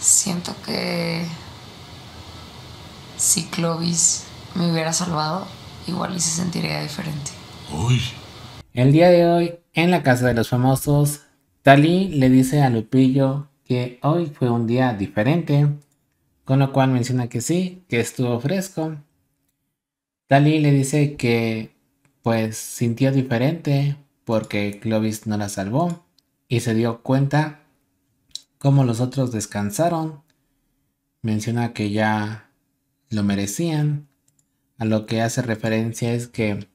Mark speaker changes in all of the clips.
Speaker 1: Siento que si Clovis me hubiera salvado, igual y se sentiría diferente.
Speaker 2: El día de hoy, en la casa de los famosos, Tali le dice a Lupillo que hoy fue un día diferente, con lo cual menciona que sí, que estuvo fresco. Dalí le dice que pues sintió diferente porque Clovis no la salvó y se dio cuenta como los otros descansaron. Menciona que ya lo merecían. A lo que hace referencia es que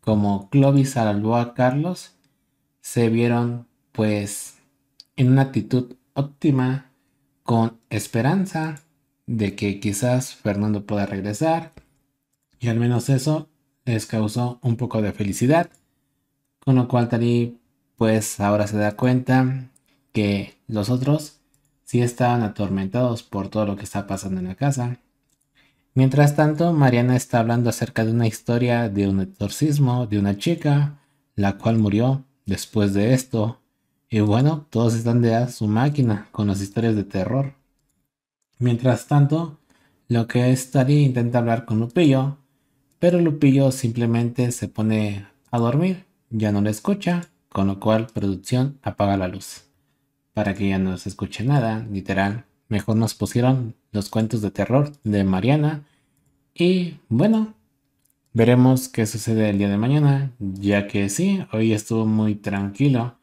Speaker 2: como Clovis salvó a Carlos, se vieron pues en una actitud óptima con esperanza de que quizás Fernando pueda regresar y al menos eso les causó un poco de felicidad con lo cual Tani, pues ahora se da cuenta que los otros sí estaban atormentados por todo lo que está pasando en la casa. Mientras tanto, Mariana está hablando acerca de una historia de un exorcismo de una chica, la cual murió después de esto. Y bueno, todos están de a su máquina con las historias de terror. Mientras tanto, lo que es Tari intenta hablar con Lupillo, pero Lupillo simplemente se pone a dormir, ya no le escucha, con lo cual producción apaga la luz para que ya no se escuche nada, literal. Mejor nos pusieron los cuentos de terror de Mariana. Y bueno, veremos qué sucede el día de mañana, ya que sí, hoy estuvo muy tranquilo,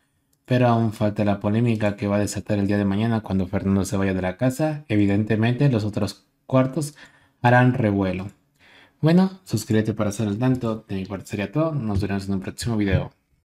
Speaker 2: pero aún falta la polémica que va a desatar el día de mañana cuando Fernando se vaya de la casa. Evidentemente, los otros cuartos harán revuelo. Bueno, suscríbete para estar al tanto. De mi parte sería todo. Nos veremos en un próximo video.